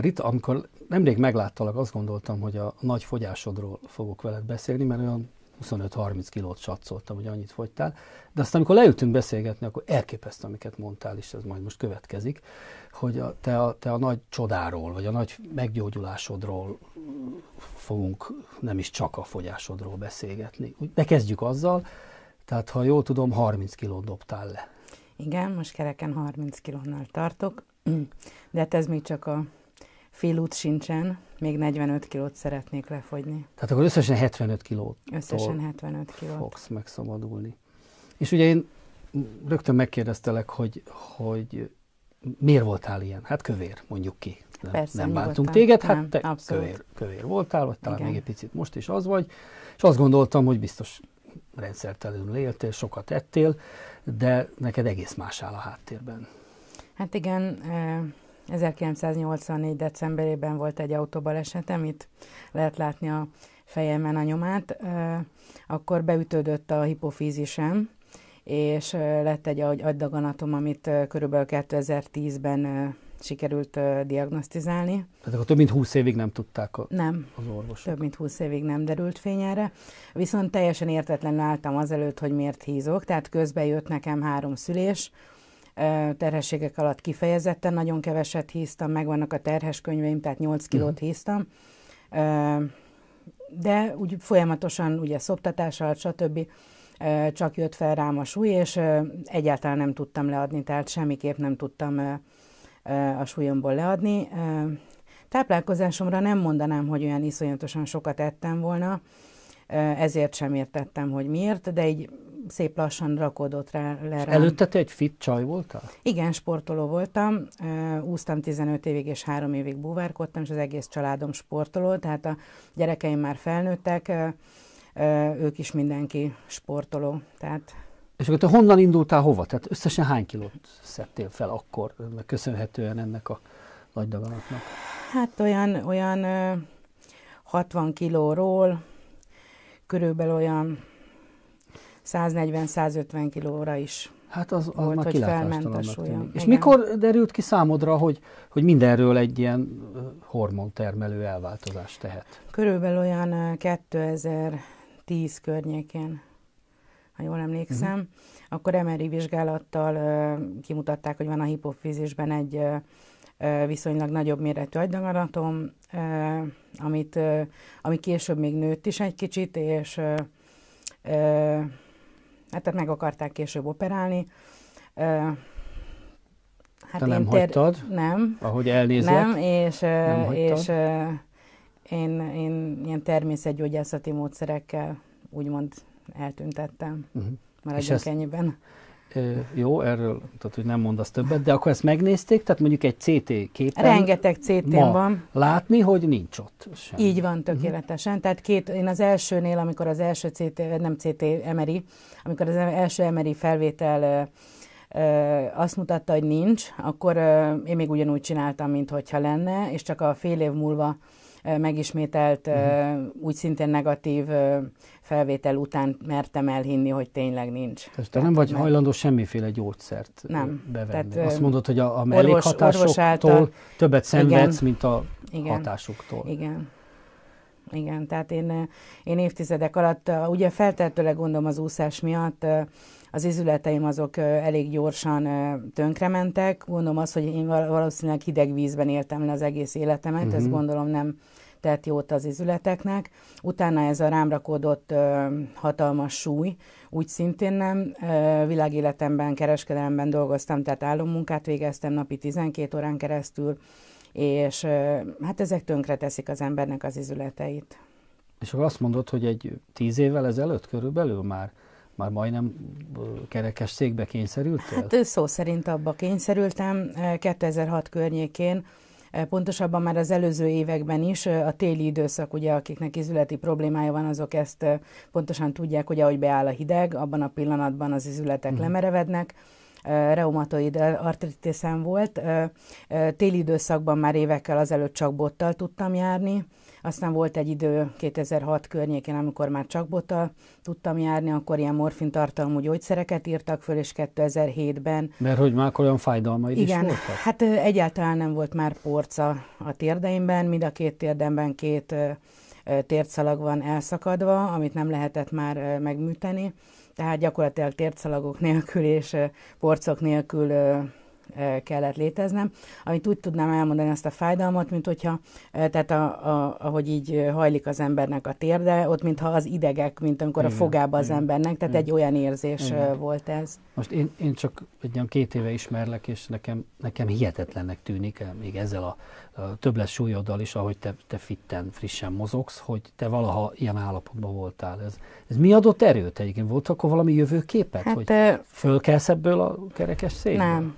de itt, amikor nemrég megláttalak, azt gondoltam, hogy a nagy fogyásodról fogok veled beszélni, mert olyan 25-30 kilót satszoltam, hogy annyit fogytál. De aztán, amikor leültünk beszélgetni, akkor elképesztő, amiket mondtál, és ez majd most következik, hogy a, te, a, te a nagy csodáról, vagy a nagy meggyógyulásodról fogunk nem is csak a fogyásodról beszélgetni. De kezdjük azzal, tehát ha jól tudom, 30 kilót dobtál le. Igen, most kereken 30 kilónál tartok, de hát ez még csak a Fél út sincsen, még 45 kilót szeretnék lefogyni. Tehát akkor összesen 75 kilót. Összesen 75 kilót. Fogsz megszabadulni. És ugye én rögtön megkérdeztelek, hogy, hogy miért voltál ilyen? Hát kövér, mondjuk ki. Nem, Persze, nem bántunk téged, hát nem, te kövér, kövér voltál, vagy talán Igen. még egy picit most is az vagy, és azt gondoltam, hogy biztos rendszertelenül éltél, sokat ettél, de neked egész más áll a háttérben. Hát igen, eh, 1984. decemberében volt egy autóbaleset, itt lehet látni a fejemen a nyomát, akkor beütődött a hipofízisem, és lett egy agydaganatom, amit körülbelül 2010-ben sikerült diagnosztizálni. Tehát akkor több mint 20 évig nem tudták a, nem, az orvosok. több mint 20 évig nem derült fényére. Viszont teljesen értetlenül álltam azelőtt, hogy miért hízok, tehát közben jött nekem három szülés, terhességek alatt kifejezetten nagyon keveset híztam, megvannak a terhes könyveim, tehát 8 kilót uh-huh. híztam, de úgy folyamatosan ugye szoptatással, stb. csak jött fel rám a súly, és egyáltalán nem tudtam leadni, tehát semmiképp nem tudtam a súlyomból leadni. Táplálkozásomra nem mondanám, hogy olyan iszonyatosan sokat ettem volna, ezért sem értettem, hogy miért, de így szép lassan rakódott rá, le rám. Előtte te egy fit csaj voltál? Igen, sportoló voltam, úsztam 15 évig és 3 évig búvárkodtam, és az egész családom sportoló, tehát a gyerekeim már felnőttek, ők is mindenki sportoló, tehát... És akkor te honnan indultál hova? Tehát összesen hány kilót szedtél fel akkor, köszönhetően ennek a nagy daganatnak? Hát olyan, olyan 60 kilóról, körülbelül olyan 140-150 kilóra is Hát az, az volt, már hogy felment a És Igen. mikor derült ki számodra, hogy, hogy mindenről egy ilyen hormontermelő elváltozást tehet? Körülbelül olyan 2010 környékén, ha jól emlékszem. Uh-huh. Akkor MRI vizsgálattal uh, kimutatták, hogy van a hipofizisben egy uh, viszonylag nagyobb méretű agydaganatom, uh, amit, uh, ami később még nőtt is egy kicsit, és uh, hát tehát meg akarták később operálni. Hát Te nem ter- hagytad? Nem. Ahogy elnézett? Nem, és, nem és én, én ilyen természetgyógyászati módszerekkel úgymond eltüntettem. Uh-huh. Maradjunk és ezt, ennyiben jó, erről, tehát hogy nem mondasz többet, de akkor ezt megnézték, tehát mondjuk egy CT képen. Rengeteg ct van. Látni, hogy nincs ott. Semmi. Így van, mhm. tökéletesen. Tehát két, én az elsőnél, amikor az első CT, nem CT, emeri, amikor az első emeri felvétel azt mutatta, hogy nincs, akkor én még ugyanúgy csináltam, mint hogyha lenne, és csak a fél év múlva megismételt, uh-huh. úgy szintén negatív felvétel után mertem elhinni, hogy tényleg nincs. Tehát nem vagy mert... hajlandó semmiféle gyógyszert nem. bevenni. Tehát, Azt mondod, hogy a, a mellékhatásoktól többet szenvedsz, igen, mint a igen, hatásuktól. Igen. Igen, tehát én, én évtizedek alatt, ugye feltehetőleg gondolom az úszás miatt, az izületeim azok elég gyorsan tönkrementek. Gondolom az, hogy én valószínűleg hideg vízben éltem le az egész életemet, uh-huh. ezt mhm. gondolom nem tett jót az izületeknek. Utána ez a rám rakódott ö, hatalmas súly, úgy szintén nem. Ö, világéletemben, kereskedelemben dolgoztam, tehát állommunkát végeztem napi 12 órán keresztül, és ö, hát ezek tönkre teszik az embernek az izületeit. És akkor azt mondod, hogy egy tíz évvel ezelőtt körülbelül már már majdnem kerekes székbe kényszerültél? Hát szó szerint abba kényszerültem 2006 környékén, pontosabban már az előző években is, a téli időszak, ugye akiknek izületi problémája van, azok ezt pontosan tudják, hogy ahogy beáll a hideg, abban a pillanatban az izületek mm. lemerevednek, reumatoid artritiszem volt. Téli időszakban már évekkel azelőtt csak bottal tudtam járni, aztán volt egy idő 2006 környékén, amikor már csak bota tudtam járni, akkor ilyen morfin tartalmú gyógyszereket írtak föl, és 2007-ben... Mert hogy már olyan fájdalmaid igen, is voltak? hát egyáltalán nem volt már porca a térdeimben, mind a két térdemben két tércalag van elszakadva, amit nem lehetett már megműteni, tehát gyakorlatilag tércalagok nélkül és porcok nélkül kellett léteznem, amit úgy tudnám elmondani azt a fájdalmat, mint hogyha, tehát a, a, ahogy így hajlik az embernek a térde, ott mintha az idegek, mint amikor igen, a fogába az igen, embernek, tehát igen. egy olyan érzés igen. volt ez. Most én, én csak egy olyan két éve ismerlek, és nekem, nekem hihetetlennek tűnik, még ezzel a, a többlet súlyoddal is, ahogy te, te fitten, frissen mozogsz, hogy te valaha ilyen állapotban voltál. Ez, ez mi adott erőt egyébként? Volt akkor valami jövőképet, hát, hogy fölkelsz ebből a kerekes székből? Nem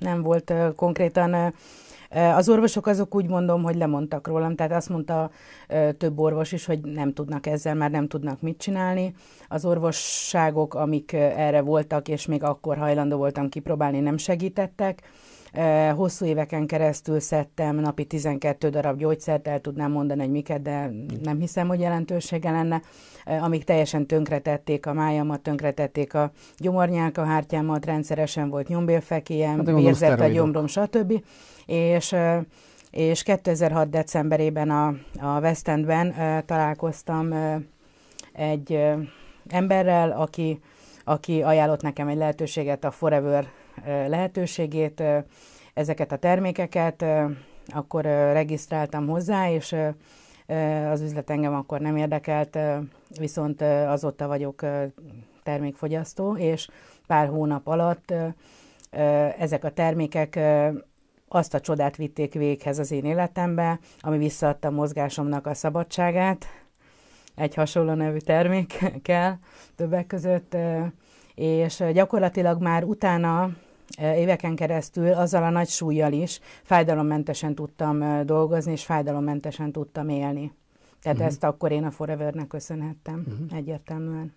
nem volt uh, konkrétan uh, az orvosok azok úgy mondom, hogy lemondtak rólam, tehát azt mondta több orvos is, hogy nem tudnak ezzel, már nem tudnak mit csinálni. Az orvosságok, amik erre voltak, és még akkor hajlandó voltam kipróbálni, nem segítettek. Hosszú éveken keresztül szedtem napi 12 darab gyógyszert, el tudnám mondani, hogy miket, de nem hiszem, hogy jelentősége lenne, amik teljesen tönkretették a májamat, tönkretették a gyomornyálkahártyámat, rendszeresen volt nyombélfekélyem, hát, vérzett a gyomrom, stb. És és 2006. decemberében a, a West Endben találkoztam egy emberrel, aki, aki ajánlott nekem egy lehetőséget a Forever lehetőségét, ezeket a termékeket, akkor regisztráltam hozzá, és az üzlet engem akkor nem érdekelt, viszont azóta vagyok termékfogyasztó, és pár hónap alatt ezek a termékek azt a csodát vitték véghez az én életembe, ami visszaadta a mozgásomnak a szabadságát, egy hasonló nevű termékkel többek között, és gyakorlatilag már utána éveken keresztül azzal a nagy súlyjal is fájdalommentesen tudtam dolgozni, és fájdalommentesen tudtam élni. Tehát uh-huh. ezt akkor én a Forevernek köszönhettem uh-huh. egyértelműen.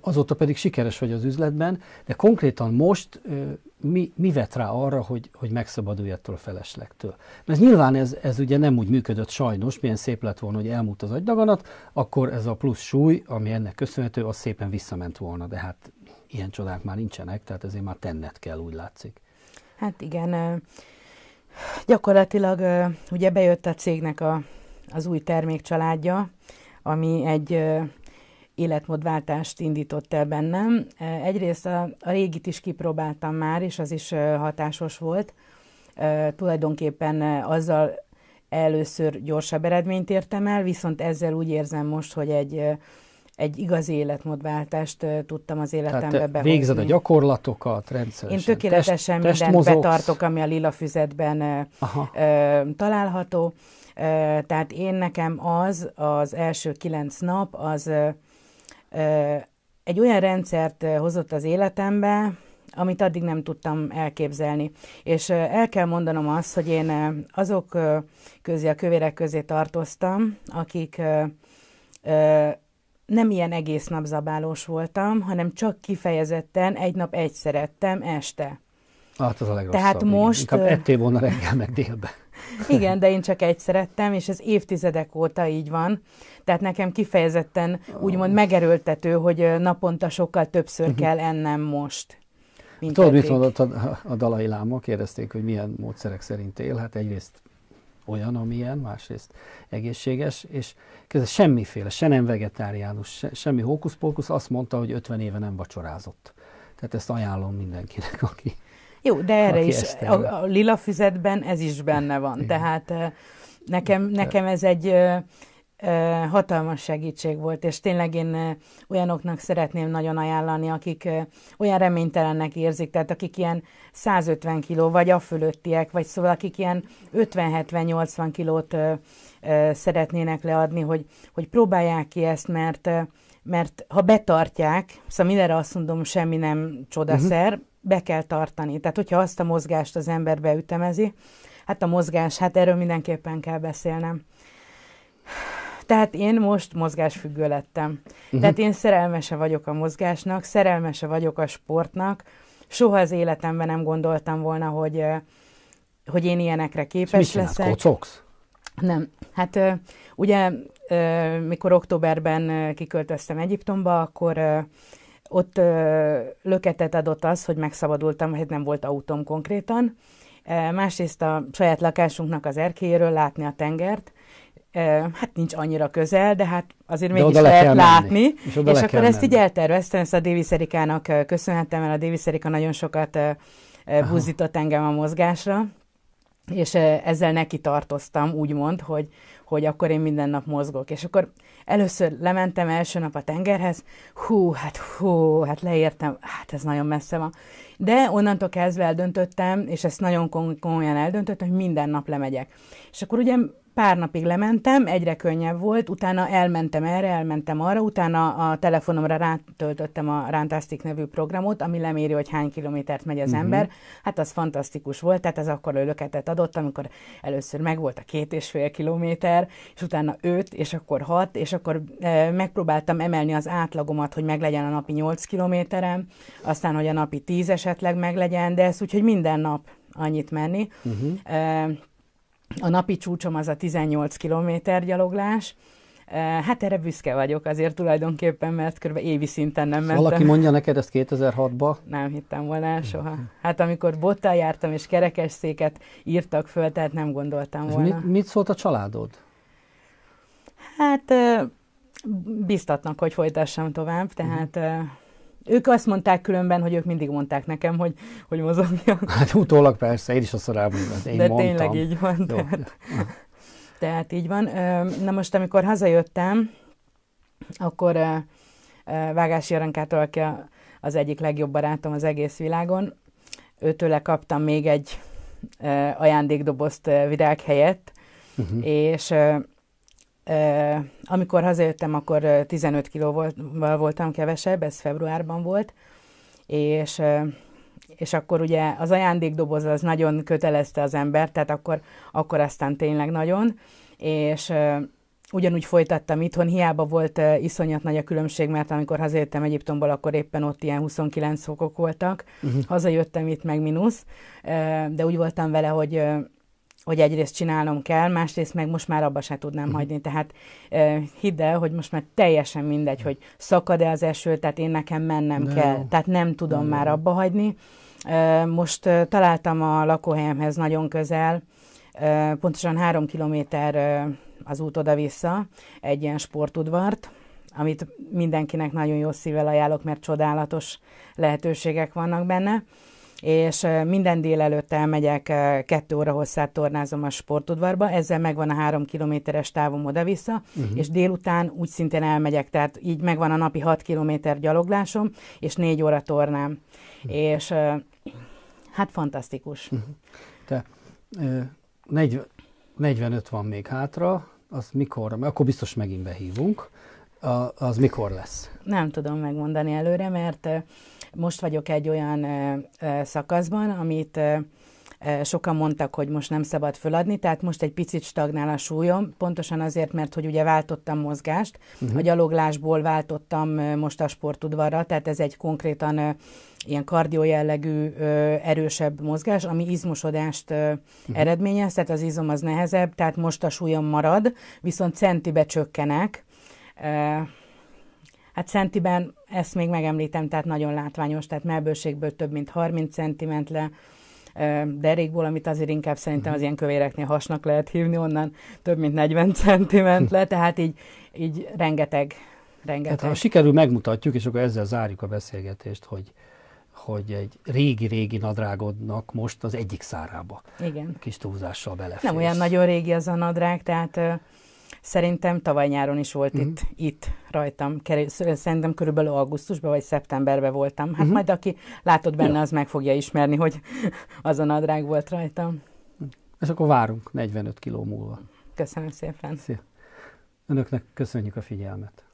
Azóta pedig sikeres vagy az üzletben, de konkrétan most mi, mi vet rá arra, hogy, hogy megszabadulj ettől a feleslektől? Mert nyilván ez, ez ugye nem úgy működött sajnos, milyen szép lett volna, hogy elmúlt az agydaganat, akkor ez a plusz súly, ami ennek köszönhető, az szépen visszament volna, de hát ilyen csodák már nincsenek, tehát ezért már tenned kell, úgy látszik. Hát igen, gyakorlatilag ugye bejött a cégnek a, az új termékcsaládja, ami egy életmódváltást indított el bennem. Egyrészt a, a régit is kipróbáltam már, és az is hatásos volt. Tulajdonképpen azzal először gyorsabb eredményt értem el, viszont ezzel úgy érzem most, hogy egy egy igazi életmódváltást tudtam az életembe Tehát behozni. végzed a gyakorlatokat rendszeresen. Én tökéletesen test, mindent testmozogsz. betartok, ami a lila füzetben Aha. ö, található. Ö, tehát én nekem az, az első kilenc nap, az ö, egy olyan rendszert hozott az életembe, amit addig nem tudtam elképzelni. És el kell mondanom azt, hogy én azok közé, a kövérek közé tartoztam, akik nem ilyen egész nap zabálós voltam, hanem csak kifejezetten egy nap egyszerettem ettem este. Hát az a legrosszabb. Tehát most... Inkább ettél volna reggel meg délben. Igen, de én csak egy szerettem, és ez évtizedek óta így van. Tehát nekem kifejezetten úgymond megerőltető, hogy naponta sokkal többször mhm. kell ennem most. Mint Tudod, eddig. mit mondott a, a dalai láma? Kérdezték, hogy milyen módszerek szerint él. Hát egyrészt olyan, amilyen, másrészt egészséges, és ez semmiféle, se nem vegetáriánus, se, semmi hókusz-pókusz, azt mondta, hogy 50 éve nem vacsorázott. Tehát ezt ajánlom mindenkinek, aki Jó, de erre aki is, a, a lila füzetben ez is benne van, Igen. tehát nekem, nekem ez egy hatalmas segítség volt, és tényleg én olyanoknak szeretném nagyon ajánlani, akik olyan reménytelennek érzik, tehát akik ilyen 150 kiló, vagy a fölöttiek, vagy szóval akik ilyen 50-70-80 kilót szeretnének leadni, hogy, hogy próbálják ki ezt, mert, mert ha betartják, szóval mindenre azt mondom, semmi nem csodaszer, uh-huh. be kell tartani. Tehát, hogyha azt a mozgást az ember beütemezi, hát a mozgás, hát erről mindenképpen kell beszélnem. Tehát én most mozgásfüggő lettem. Uh-huh. Tehát én szerelmese vagyok a mozgásnak, szerelmese vagyok a sportnak. Soha az életemben nem gondoltam volna, hogy, hogy én ilyenekre képes mit leszek. Kocogsz? Nem. Hát ugye, mikor októberben kiköltöztem Egyiptomba, akkor ott löketet adott az, hogy megszabadultam, hát nem volt autóm konkrétan. Másrészt a saját lakásunknak az erkéjéről látni a tengert, hát nincs annyira közel, de hát azért mégis lehet látni. Menni. És, és akkor akkor ezt így elterveztem, szóval ezt a Davis Erikának köszönhettem, mert a Davis Erika nagyon sokat buzdított engem a mozgásra, és ezzel neki tartoztam, úgymond, hogy, hogy akkor én minden nap mozgok. És akkor először lementem első nap a tengerhez, hú, hát hú, hát leértem, hát ez nagyon messze van. De onnantól kezdve eldöntöttem, és ezt nagyon komolyan eldöntöttem, hogy minden nap lemegyek. És akkor ugye Pár napig lementem, egyre könnyebb volt, utána elmentem erre, elmentem arra, utána a telefonomra rátöltöttem a Rántasztik nevű programot, ami leméri, hogy hány kilométert megy az uh-huh. ember. Hát az fantasztikus volt, tehát ez akkor löketet adott, amikor először meg volt a két és fél kilométer, és utána öt, és akkor hat, és akkor e, megpróbáltam emelni az átlagomat, hogy meglegyen a napi nyolc kilométerem, aztán, hogy a napi tíz esetleg meglegyen, de ez úgy, hogy minden nap annyit menni. Uh-huh. E, a napi csúcsom az a 18 km gyaloglás, Hát erre büszke vagyok azért tulajdonképpen, mert kb. évi szinten nem mentem. Valaki mondja neked ezt 2006-ba? Nem hittem volna el soha. Hát amikor bottal jártam és széket írtak föl, tehát nem gondoltam Ez volna. Mit, mit szólt a családod? Hát biztatnak, hogy folytassam tovább, tehát... Uh-huh. Ők azt mondták különben, hogy ők mindig mondták nekem, hogy, hogy mozogjak. Hát utólag persze, én is azt elmondom. Én De mondtam. tényleg így van. Jó. Tehát, tehát így van. Na most, amikor hazajöttem, akkor Vágási Arankától, aki az egyik legjobb barátom az egész világon, őtőle kaptam még egy ajándékdobozt virág helyett, uh-huh. és amikor hazajöttem, akkor 15 kilóval voltam kevesebb, ez februárban volt, és, és akkor ugye az ajándékdoboz az nagyon kötelezte az embert, tehát akkor, akkor aztán tényleg nagyon, és ugyanúgy folytattam itthon, hiába volt iszonyat nagy a különbség, mert amikor hazajöttem Egyiptomból, akkor éppen ott ilyen 29 fokok voltak, uh-huh. hazajöttem itt meg mínusz, de úgy voltam vele, hogy hogy egyrészt csinálnom kell, másrészt meg most már abba se tudnám uh-huh. hagyni. Tehát uh, hidd el, hogy most már teljesen mindegy, hogy szakad-e az eső, tehát én nekem mennem no. kell. Tehát nem tudom no. már abba hagyni. Uh, most uh, találtam a lakóhelyemhez nagyon közel, uh, pontosan három kilométer uh, az út oda-vissza, egy ilyen sportudvart, amit mindenkinek nagyon jó szívvel ajánlok, mert csodálatos lehetőségek vannak benne és minden délelőtt elmegyek kettő óra hosszát tornázom a sportudvarba, ezzel megvan a három kilométeres távom oda-vissza, uh-huh. és délután úgy szintén elmegyek, tehát így megvan a napi hat kilométer gyaloglásom, és négy óra tornám. Uh-huh. És hát fantasztikus. Uh-huh. Te, 40, 45 van még hátra, az mikor, akkor biztos megint behívunk a, az mikor lesz? Nem tudom megmondani előre, mert most vagyok egy olyan szakaszban, amit sokan mondtak, hogy most nem szabad föladni, tehát most egy picit stagnál a súlyom, pontosan azért, mert hogy ugye váltottam mozgást, uh-huh. a gyaloglásból váltottam most a sportudvarra, tehát ez egy konkrétan ilyen kardió jellegű erősebb mozgás, ami izmosodást uh-huh. eredményez, tehát az izom az nehezebb, tehát most a súlyom marad, viszont centibe csökkenek, Hát centiben ezt még megemlítem, tehát nagyon látványos, tehát melbőségből több mint 30 centiment le, derékból, amit azért inkább szerintem mhm. az ilyen kövéreknél hasnak lehet hívni, onnan több mint 40 centiment le, tehát így, így rengeteg, rengeteg. Tehát ha sikerül megmutatjuk, és akkor ezzel zárjuk a beszélgetést, hogy, hogy egy régi-régi nadrágodnak most az egyik szárába Igen. kis túlzással beleférsz. Nem olyan nagyon régi az a nadrág, tehát Szerintem tavaly nyáron is volt uh-huh. itt, itt rajtam, szerintem körülbelül augusztusban vagy szeptemberben voltam. Hát uh-huh. majd aki látott benne, az meg fogja ismerni, hogy az a nadrág volt rajtam. És akkor várunk 45 kiló múlva. Köszönöm szépen. Szia. Önöknek köszönjük a figyelmet.